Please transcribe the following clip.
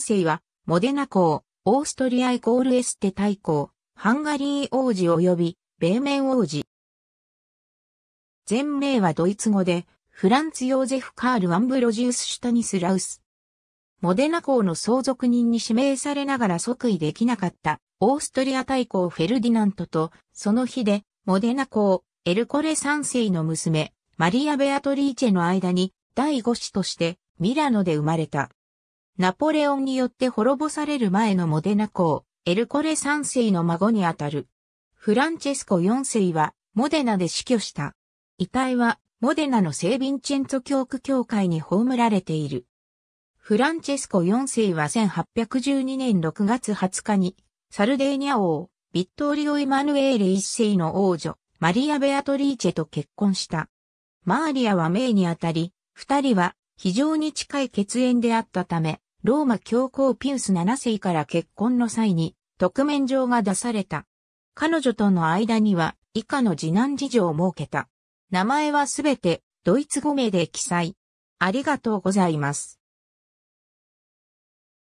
生は、モデナ港、オーストリアイコールエステ大公、ハンガリー王子及び、米面王子。全名はドイツ語で、フランツ・ヨーゼフ・カール・アンブロジウス・シュタニス・ラウス。モデナ港の相続人に指名されながら即位できなかったオーストリア大公フェルディナントと、その日で、モデナ公、エルコレ三世の娘、マリア・ベアトリーチェの間に、第五子として、ミラノで生まれた。ナポレオンによって滅ぼされる前のモデナ公、エルコレ三世の孫にあたる。フランチェスコ四世は、モデナで死去した。遺体は、モデナの聖ヴィンチェンツォ教区教会に葬られている。フランチェスコ4世は1812年6月20日に、サルデーニャ王、ビットーリオ・イマヌエーレ一世の王女、マリア・ベアトリーチェと結婚した。マーリアは命にあたり、二人は非常に近い血縁であったため、ローマ教皇ピウス7世から結婚の際に、特面状が出された。彼女との間には、以下の次男事情を設けた。名前はすべて、ドイツ語名で記載。ありがとうございます。